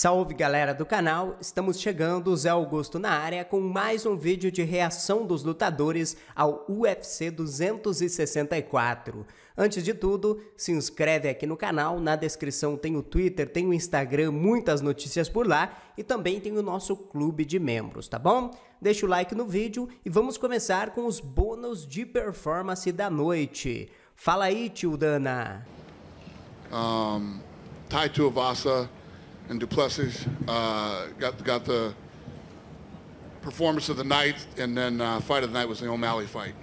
Salve galera do canal, estamos chegando, Zé Augusto na área com mais um vídeo de reação dos lutadores ao UFC 264. Antes de tudo, se inscreve aqui no canal, na descrição tem o Twitter, tem o Instagram, muitas notícias por lá e também tem o nosso clube de membros, tá bom? Deixa o like no vídeo e vamos começar com os bônus de performance da noite. Fala aí, tio Dana. Um, tai Tuivasa and Duplessis uh, got got the performance of the night, and then uh, fight of the night was the O'Malley fight.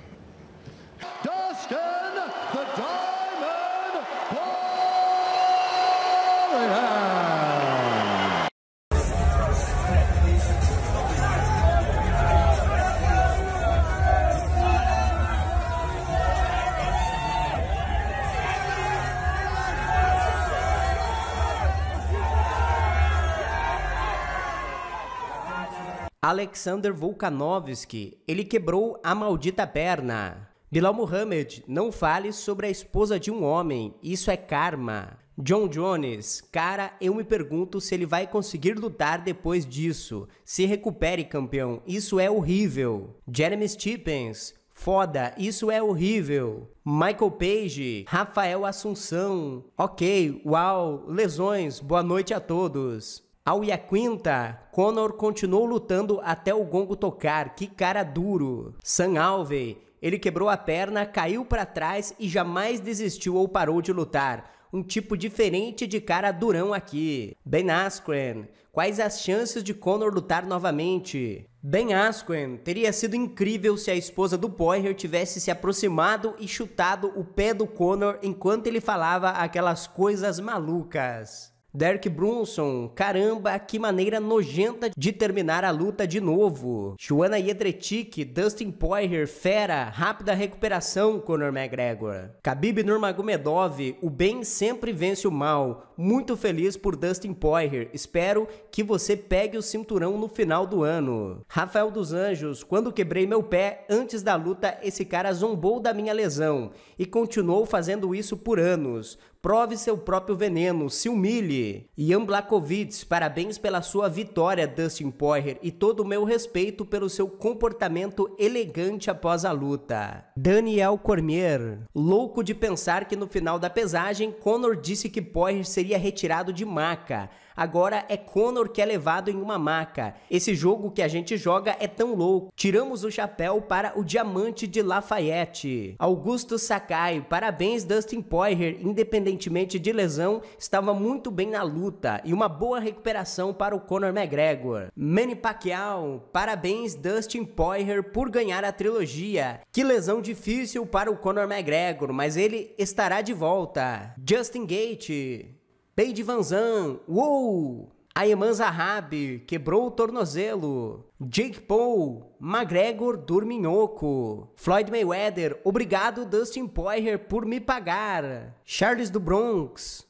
Alexander Volkanovski, ele quebrou a maldita perna. Bilal Mohamed, não fale sobre a esposa de um homem, isso é karma. John Jones, cara, eu me pergunto se ele vai conseguir lutar depois disso. Se recupere, campeão, isso é horrível. Jeremy Stephens, foda, isso é horrível. Michael Page, Rafael Assunção, ok, uau, lesões, boa noite a todos. Ao quinta, Connor continuou lutando até o gongo tocar, que cara duro. San Alve, ele quebrou a perna, caiu para trás e jamais desistiu ou parou de lutar. Um tipo diferente de cara durão aqui. Ben Askren, quais as chances de Connor lutar novamente? Ben Askren, teria sido incrível se a esposa do Poirier tivesse se aproximado e chutado o pé do Connor enquanto ele falava aquelas coisas malucas. Derek Brunson, caramba, que maneira nojenta de terminar a luta de novo. Joana Yedretic, Dustin Poirier, fera, rápida recuperação, Conor McGregor. Khabib Nurmagomedov, o bem sempre vence o mal. Muito feliz por Dustin Poirier, espero que você pegue o cinturão no final do ano. Rafael dos Anjos, quando quebrei meu pé, antes da luta esse cara zombou da minha lesão e continuou fazendo isso por anos. Prove seu próprio veneno, se humilhe. Ian Blakovits, parabéns pela sua vitória, Dustin Poirier, e todo o meu respeito pelo seu comportamento elegante após a luta. Daniel Cormier, louco de pensar que no final da pesagem, Conor disse que Poirier seria retirado de maca. Agora é Conor que é levado em uma maca. Esse jogo que a gente joga é tão louco. Tiramos o chapéu para o diamante de Lafayette. Augusto Sakai, parabéns Dustin Poirier, independentemente de lesão, estava muito bem na luta e uma boa recuperação para o Conor McGregor. Manny Pacquiao, parabéns Dustin Poirier por ganhar a trilogia. Que lesão difícil para o Conor McGregor, mas ele estará de volta. Justin Gate, Paige Van Zandt, uou! Ayman Zahab quebrou o tornozelo. Jake Paul, McGregor dorminhoco. Floyd Mayweather, obrigado Dustin Poirier por me pagar. Charles do Bronx.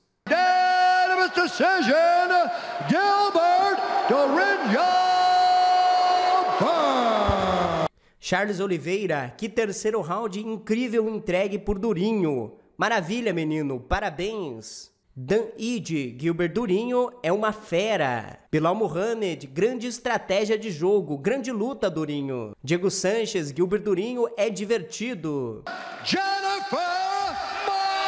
decision, Gilbert Charles Oliveira, que terceiro round incrível entregue por Durinho. Maravilha, menino, parabéns. Dan Ide, Gilbert Durinho é uma fera. Bilal Mohamed, grande estratégia de jogo, grande luta, Durinho. Diego Sanches, Gilbert Durinho é divertido. Jennifer Maia!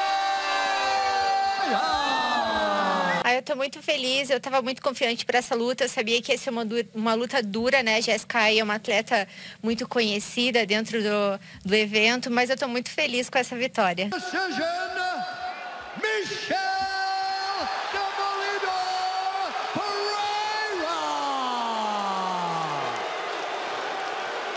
Ah, eu tô muito feliz, eu tava muito confiante para essa luta, eu sabia que ia ser uma, uma luta dura, né? A Jessica é uma atleta muito conhecida dentro do, do evento, mas eu tô muito feliz com essa vitória. Michelle!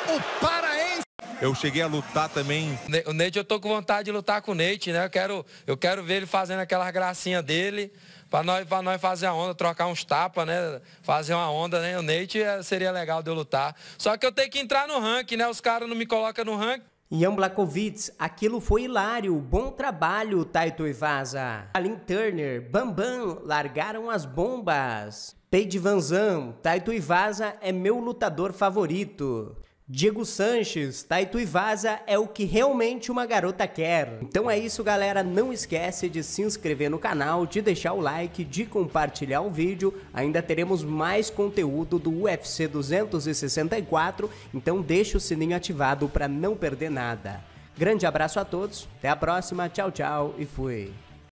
O paraense. Eu cheguei a lutar também. O Neite, eu tô com vontade de lutar com o Neite, né? Eu quero, eu quero ver ele fazendo aquelas gracinha dele. Pra nós, pra nós fazer a onda, trocar uns tapas, né? Fazer uma onda, né? O Neite é, seria legal de eu lutar. Só que eu tenho que entrar no ranking, né? Os caras não me colocam no ranking. Ian Blakovitz, aquilo foi hilário, bom trabalho, Taito Evasa. Alin Turner, Bambam, largaram as bombas. Paige Van Zandt, Taito Evasa é meu lutador favorito. Diego Sanches, Taito Vaza é o que realmente uma garota quer. Então é isso galera, não esquece de se inscrever no canal, de deixar o like, de compartilhar o vídeo, ainda teremos mais conteúdo do UFC 264, então deixa o sininho ativado para não perder nada. Grande abraço a todos, até a próxima, tchau tchau e fui!